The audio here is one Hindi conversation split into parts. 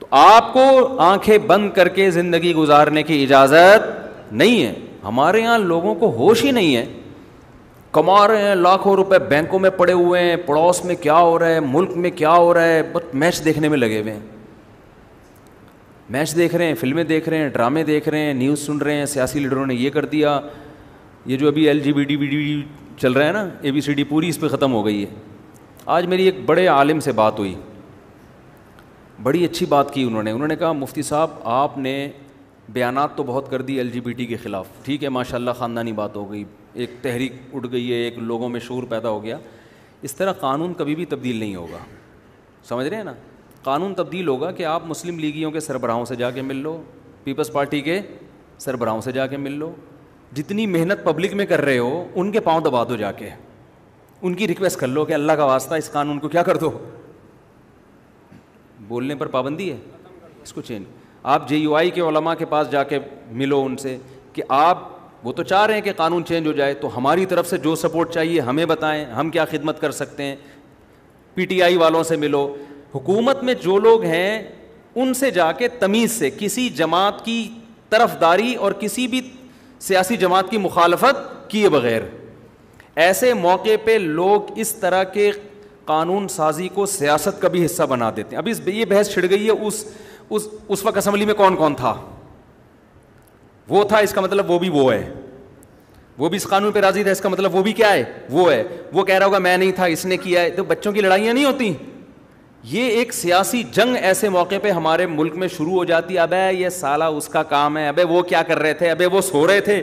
तो आपको आंखें बंद करके ज़िंदगी गुजारने की इजाज़त नहीं है हमारे यहाँ लोगों को होश ही नहीं है कमा रहे हैं लाखों रुपए बैंकों में पड़े हुए हैं पड़ोस में क्या हो रहा है मुल्क में क्या हो रहा है बस मैच देखने में लगे हुए हैं मैच देख रहे हैं फिल्में देख रहे हैं ड्रामे देख रहे हैं न्यूज़ सुन रहे हैं सियासी लीडरों ने यह कर दिया ये जो अभी L G B D B D चल रहा है ना ए बी सी डी पूरी इस पर ख़त्म हो गई है आज मेरी एक बड़े आलिम से बात हुई बड़ी अच्छी बात की उन्होंने उन्होंने कहा मुफ्ती साहब आपने बयान तो बहुत कर दी एल जी बी टी के ख़िलाफ़ ठीक है माशा ख़ानदानी बात हो गई एक तहरीक उठ गई है एक लोगों में शोर पैदा हो गया इस तरह कानून कभी भी तब्दील नहीं होगा समझ रहे हैं ना कानून तब्दील होगा कि आप मुस्लिम लीगियों के सरबराहों से जाके मिल लो पीपल्स पार्टी के सरबराहों से जाके मिल लो जितनी मेहनत पब्लिक में कर रहे हो उनके पाँव दबा दो जाके उनकी रिक्वेस्ट कर लो कि अल्लाह का वास्ता इस कानून को क्या कर दो बोलने पर पाबंदी है इसको चेंज आप जे यू आई के ओलमा के पास जाके मिलो उनसे कि आप वो तो चाह रहे हैं कि कानून चेंज हो जाए तो हमारी तरफ से जो सपोर्ट चाहिए हमें बताएं हम क्या खिदमत कर सकते हैं पी टी आई वालों से मिलो हुकूमत में जो लोग हैं उनसे जाके तमीज़ से किसी जमात की तरफदारी और किसी भी सियासी जमात की मुखालफत किए बगैर ऐसे मौके पर लोग इस तरह के कानून साजी को सियासत का भी हिस्सा बना देते हैं अभी ये बहस छिड़ गई है उस उस उस वक्त असम्बली में कौन कौन था वो था इसका मतलब वो भी वो है वो भी इस कानून पे राजी था इसका मतलब वो भी क्या है वो है वो कह रहा होगा मैं नहीं था इसने किया है तो बच्चों की लड़ाइयाँ नहीं होती ये एक सियासी जंग ऐसे मौके पे हमारे मुल्क में शुरू हो जाती है अब ये साला उसका काम है अबे वो क्या कर रहे थे अबे वो सो रहे थे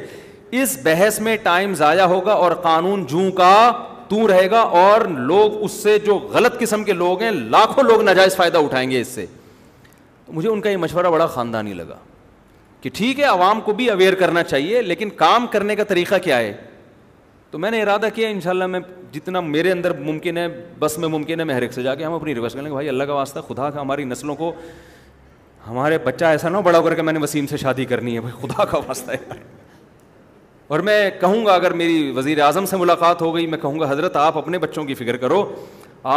इस बहस में टाइम ज़ाया होगा और कानून जू का तू रहेगा और लोग उससे जो गलत किस्म के लोग हैं लाखों लोग नाजायज़ फ़ायदा उठाएंगे इससे तो मुझे उनका ये मशवरा बड़ा ख़ानदानी लगा कि ठीक है आवाम को भी अवेयर करना चाहिए लेकिन काम करने का तरीका क्या है तो मैंने इरादा किया इन मैं जितना मेरे अंदर मुमकिन है बस में मुमकिन है मैं हर एक से जाके हम अपनी रिक्वेस्ट करेंगे भाई अल्लाह का वास्ता खुदा का हमारी नस्लों को हमारे बच्चा ऐसा ना बड़ा होकर मैंने वसीम से शादी करनी है भाई खुदा का वास्ता है और मैं कहूँगा अगर मेरी वज़ी अजम से मुलाकात हो गई मैं कहूँगा हज़रत आप अपने बच्चों की फ़िक्र करो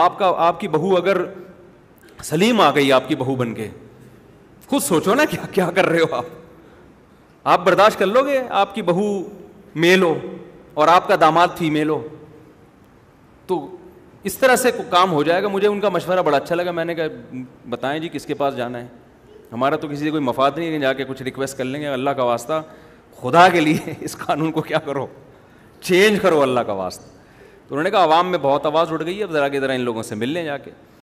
आपका आपकी बहू अगर सलीम आ गई आपकी बहू बन के खुद सोचो ना क्या क्या कर रहे हो आप आप बर्दाश्त कर लोगे आपकी बहू मे लो और आपका दामाद थी मे लो तो इस तरह से काम हो जाएगा मुझे उनका मशवरा बड़ा अच्छा लगा मैंने कहा बताएं जी किसके पास जाना है हमारा तो किसी से कोई मफाद नहीं है जाके कुछ रिक्वेस्ट कर लेंगे अल्लाह का वास्ता खुदा के लिए इस कानून को क्या करो चेंज करो अल्लाह का वास्ता तो उन्होंने कहा आवाम में बहुत आवाज़ उठ गई है अब ज़रा कि ज़रा इन लोगों से मिलने जाके